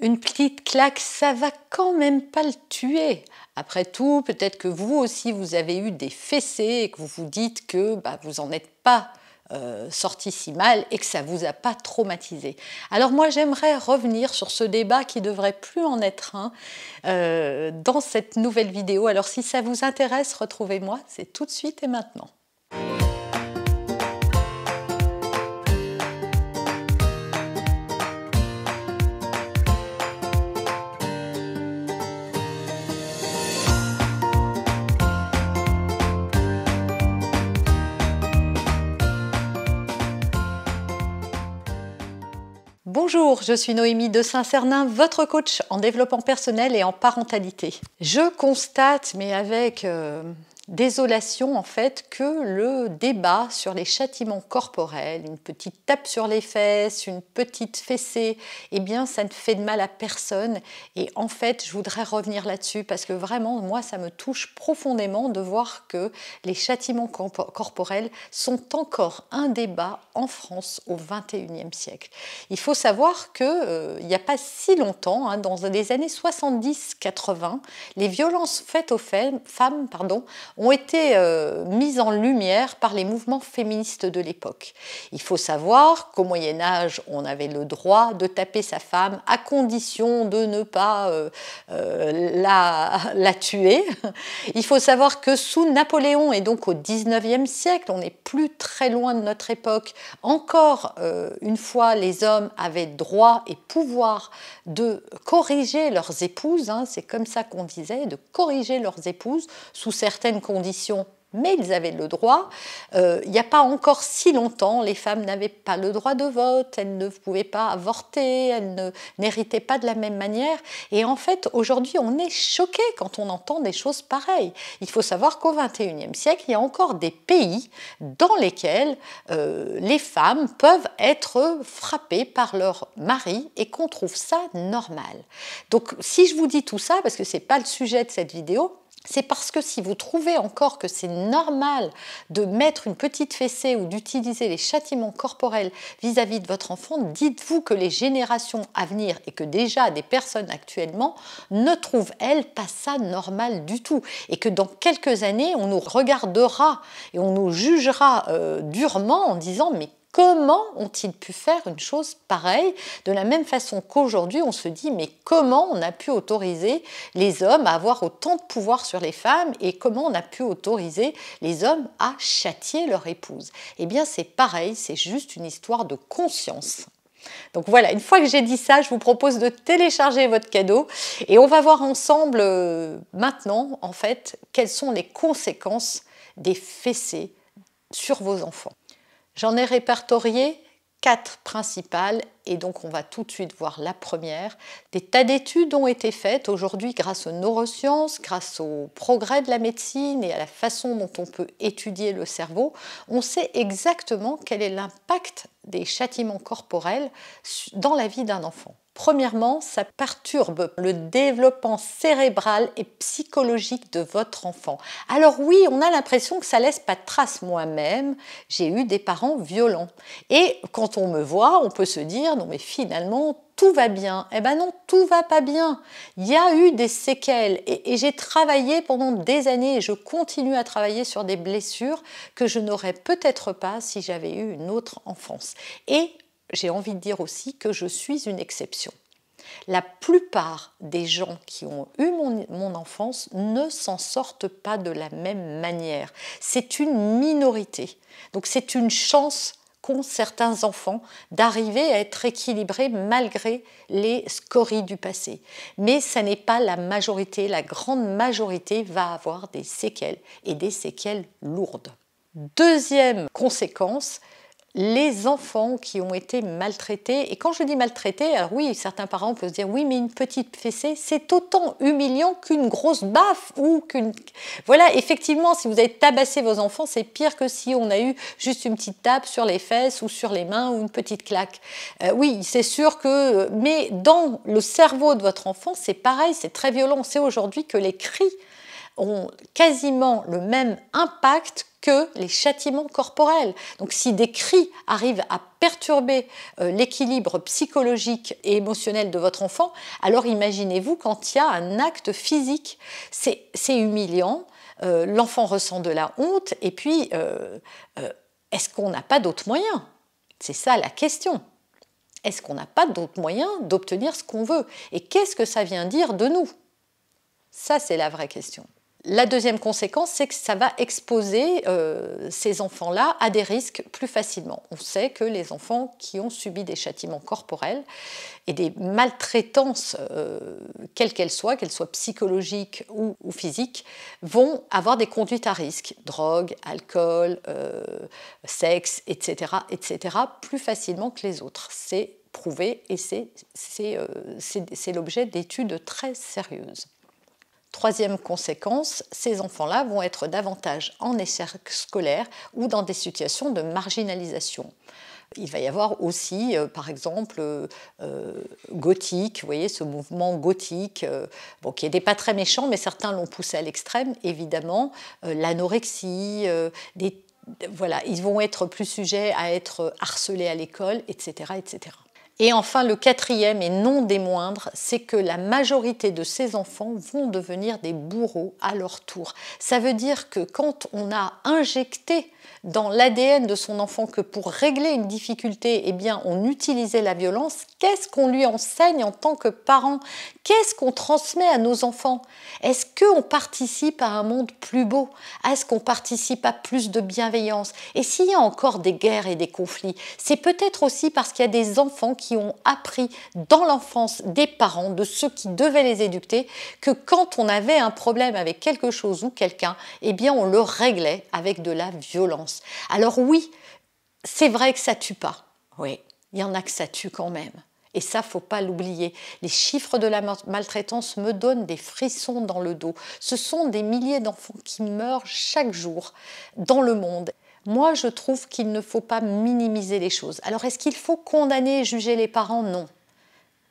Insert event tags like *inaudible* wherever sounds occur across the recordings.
Une petite claque, ça va quand même pas le tuer. Après tout, peut-être que vous aussi, vous avez eu des fessées et que vous vous dites que bah, vous n'en êtes pas euh, sorti si mal et que ça vous a pas traumatisé. Alors moi j'aimerais revenir sur ce débat qui devrait plus en être un euh, dans cette nouvelle vidéo. Alors si ça vous intéresse, retrouvez-moi, c'est tout de suite et maintenant. Bonjour, je suis Noémie de Saint-Cernin, votre coach en développement personnel et en parentalité. Je constate, mais avec euh, désolation en fait que le débat sur les châtiments corporels, une petite tape sur les fesses, une petite fessée, eh bien ça ne fait de mal à personne et en fait je voudrais revenir là-dessus parce que vraiment moi ça me touche profondément de voir que les châtiments corporels sont encore un débat en France au 21e siècle. Il faut savoir que euh, il n'y a pas si longtemps, hein, dans les années 70-80, les violences faites aux femmes, pardon, ont été euh, mises en lumière par les mouvements féministes de l'époque. Il faut savoir qu'au Moyen Âge, on avait le droit de taper sa femme à condition de ne pas euh, euh, la, *laughs* la tuer. Il faut savoir que sous Napoléon, et donc au 19e siècle, on n'est plus très loin de notre époque, encore une fois, les hommes avaient droit et pouvoir de corriger leurs épouses, hein, c'est comme ça qu'on disait, de corriger leurs épouses sous certaines conditions mais ils avaient le droit. Euh, il n'y a pas encore si longtemps, les femmes n'avaient pas le droit de vote, elles ne pouvaient pas avorter, elles n'héritaient pas de la même manière. Et en fait, aujourd'hui, on est choqué quand on entend des choses pareilles. Il faut savoir qu'au XXIe siècle, il y a encore des pays dans lesquels euh, les femmes peuvent être frappées par leur mari et qu'on trouve ça normal. Donc, si je vous dis tout ça, parce que ce n'est pas le sujet de cette vidéo, c'est parce que si vous trouvez encore que c'est normal de mettre une petite fessée ou d'utiliser les châtiments corporels vis-à-vis de votre enfant, dites-vous que les générations à venir et que déjà des personnes actuellement ne trouvent, elles, pas ça normal du tout. Et que dans quelques années, on nous regardera et on nous jugera euh, durement en disant mais Comment ont-ils pu faire une chose pareille De la même façon qu'aujourd'hui, on se dit, mais comment on a pu autoriser les hommes à avoir autant de pouvoir sur les femmes et comment on a pu autoriser les hommes à châtier leur épouse Eh bien, c'est pareil, c'est juste une histoire de conscience. Donc voilà, une fois que j'ai dit ça, je vous propose de télécharger votre cadeau et on va voir ensemble euh, maintenant, en fait, quelles sont les conséquences des fessées sur vos enfants. J'en ai répertorié quatre principales et donc on va tout de suite voir la première. Des tas d'études ont été faites aujourd'hui grâce aux neurosciences, grâce au progrès de la médecine et à la façon dont on peut étudier le cerveau. On sait exactement quel est l'impact des châtiments corporels dans la vie d'un enfant. Premièrement, ça perturbe le développement cérébral et psychologique de votre enfant. Alors oui, on a l'impression que ça laisse pas de trace. Moi-même, j'ai eu des parents violents. Et quand on me voit, on peut se dire non mais finalement tout va bien. Eh ben non, tout va pas bien. Il y a eu des séquelles et, et j'ai travaillé pendant des années et je continue à travailler sur des blessures que je n'aurais peut-être pas si j'avais eu une autre enfance. Et j'ai envie de dire aussi que je suis une exception. La plupart des gens qui ont eu mon, enfance ne s'en sortent pas de la même manière. C'est une minorité. Donc c'est une chance qu'ont certains enfants d'arriver à être équilibrés malgré les scories du passé. Mais ça n'est pas la majorité. La grande majorité va avoir des séquelles et des séquelles lourdes. Deuxième conséquence, les enfants qui ont été maltraités. Et quand je dis maltraités, oui, certains parents peuvent se dire oui, mais une petite fessée, c'est autant humiliant qu'une grosse baffe ou qu'une. Voilà, effectivement, si vous avez tabassé vos enfants, c'est pire que si on a eu juste une petite tape sur les fesses ou sur les mains ou une petite claque. Euh, oui, c'est sûr que. Mais dans le cerveau de votre enfant, c'est pareil, c'est très violent. C'est aujourd'hui que les cris ont quasiment le même impact que les châtiments corporels. Donc si des cris arrivent à perturber euh, l'équilibre psychologique et émotionnel de votre enfant, alors imaginez-vous quand il y a un acte physique, c'est humiliant, euh, l'enfant ressent de la honte, et puis euh, est-ce qu'on n'a pas d'autres moyens C'est ça la question. Est-ce qu'on n'a pas d'autres moyens d'obtenir ce qu'on veut Et qu'est-ce que ça vient dire de nous Ça, c'est la vraie question. La deuxième conséquence, c'est que ça va exposer euh, ces enfants-là à des risques plus facilement. On sait que les enfants qui ont subi des châtiments corporels et des maltraitances, euh, quelles qu'elles soient, qu'elles soient psychologiques ou, physiques, vont avoir des conduites à risque, drogue, alcool, euh, sexe, etc., etc., plus facilement que les autres. C'est prouvé et c'est l'objet d'études très sérieuses. Troisième conséquence, ces enfants-là vont être davantage en échec scolaire ou dans des situations de marginalisation. Il va y avoir aussi, euh, par exemple, euh, euh, gothique, vous voyez, ce mouvement gothique, bon, qui n'est pas très méchant, mais certains l'ont poussé à l'extrême, évidemment, l'anorexie, voilà, ils vont être plus sujets à être harcelés à l'école, etc., etc. Et enfin, le quatrième et non des moindres, c'est que la majorité de ces enfants vont devenir des bourreaux à leur tour. Ça veut dire que quand on a injecté dans l'ADN de son enfant que pour régler une difficulté, eh bien, on utilisait la violence, qu'est-ce qu'on lui enseigne en tant que parent Qu'est-ce qu'on transmet à nos enfants Est-ce qu'on participe à un monde plus beau Est-ce qu'on participe à plus de bienveillance Et s'il y a encore des guerres et des conflits, c'est peut-être aussi parce qu'il y a des enfants qui qui ont appris dans l'enfance des parents, de ceux qui devaient les éduquer, que quand on avait un problème avec quelque chose ou quelqu'un, eh bien on le réglait avec de la violence. Alors oui, c'est vrai que ça tue pas. Oui, il y en a que ça tue quand même. Et ça, faut pas l'oublier. Les chiffres de la maltraitance me donnent des frissons dans le dos. Ce sont des milliers d'enfants qui meurent chaque jour dans le monde. Moi, je trouve qu'il ne faut pas minimiser les choses. Alors, est-ce qu'il faut condamner et juger les parents Non.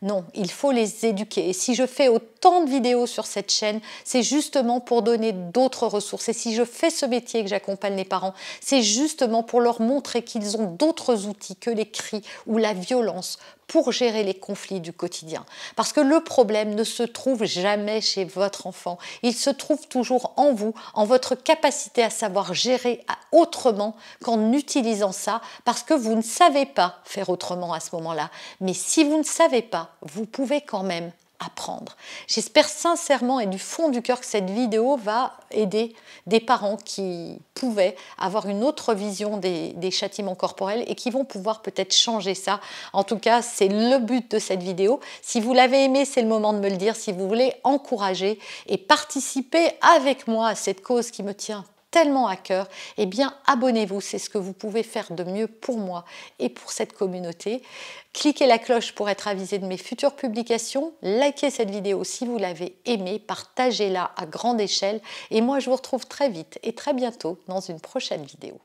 Non, il faut les éduquer. Et si je fais autant de vidéos sur cette chaîne, c'est justement pour donner d'autres ressources. Et si je fais ce métier que j'accompagne les parents, c'est justement pour leur montrer qu'ils ont d'autres outils que les cris ou la violence pour gérer les conflits du quotidien. Parce que le problème ne se trouve jamais chez votre enfant. Il se trouve toujours en vous, en votre capacité à savoir gérer autrement qu'en utilisant ça, parce que vous ne savez pas faire autrement à ce moment-là. Mais si vous ne savez pas, vous pouvez quand même J'espère sincèrement et du fond du cœur que cette vidéo va aider des parents qui pouvaient avoir une autre vision des, châtiments corporels et qui vont pouvoir peut-être changer ça. En tout cas, c'est le but de cette vidéo. Si vous l'avez aimé, c'est le moment de me le dire. Si vous voulez encourager et participer avec moi à cette cause qui me tient tellement à cœur, eh bien abonnez-vous, c'est ce que vous pouvez faire de mieux pour moi et pour cette communauté. Cliquez la cloche pour être avisé de mes futures publications, likez cette vidéo si vous l'avez aimée, partagez-la à grande échelle et moi je vous retrouve très vite et très bientôt dans une prochaine vidéo.